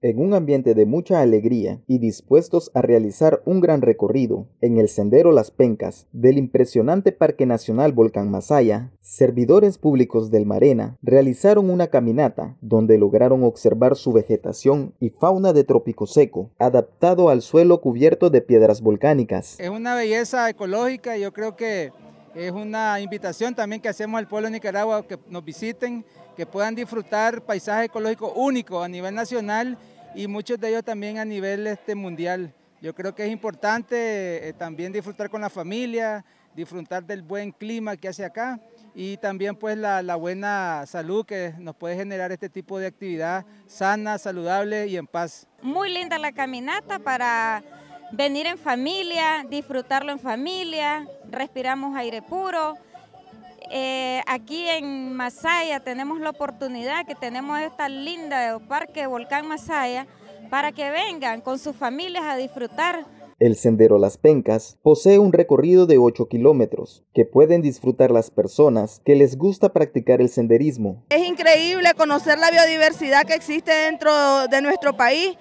En un ambiente de mucha alegría y dispuestos a realizar un gran recorrido en el sendero Las Pencas del impresionante Parque Nacional Volcán Masaya, servidores públicos del Marena realizaron una caminata donde lograron observar su vegetación y fauna de trópico seco, adaptado al suelo cubierto de piedras volcánicas. Es una belleza ecológica, yo creo que es una invitación también que hacemos al pueblo de Nicaragua que nos visiten, que puedan disfrutar paisaje ecológico único a nivel nacional y muchos de ellos también a nivel este, mundial. Yo creo que es importante eh, también disfrutar con la familia, disfrutar del buen clima que hace acá y también pues la, la, buena salud que nos puede generar este tipo de actividad sana, saludable y en paz. Muy linda la caminata para venir en familia, disfrutarlo en familia, respiramos aire puro. Eh, aquí en Masaya tenemos la oportunidad que tenemos esta linda parque Volcán Masaya para que vengan con sus familias a disfrutar. El Sendero Las Pencas posee un recorrido de 8 kilómetros que pueden disfrutar las personas que les gusta practicar el senderismo. Es increíble conocer la biodiversidad que existe dentro de nuestro país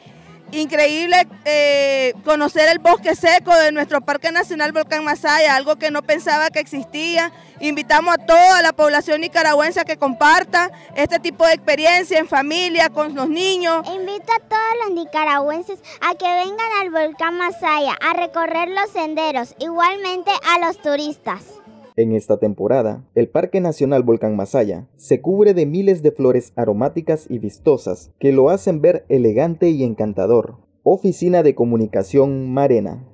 increíble eh, conocer el bosque seco de nuestro Parque Nacional Volcán Masaya, algo que no pensaba que existía. Invitamos a toda la población nicaragüense que comparta este tipo de experiencia en familia, con los niños. E invito a todos los nicaragüenses a que vengan al Volcán Masaya a recorrer los senderos, igualmente a los turistas. En esta temporada, el Parque Nacional Volcán Masaya se cubre de miles de flores aromáticas y vistosas que lo hacen ver elegante y encantador. Oficina de Comunicación Marena.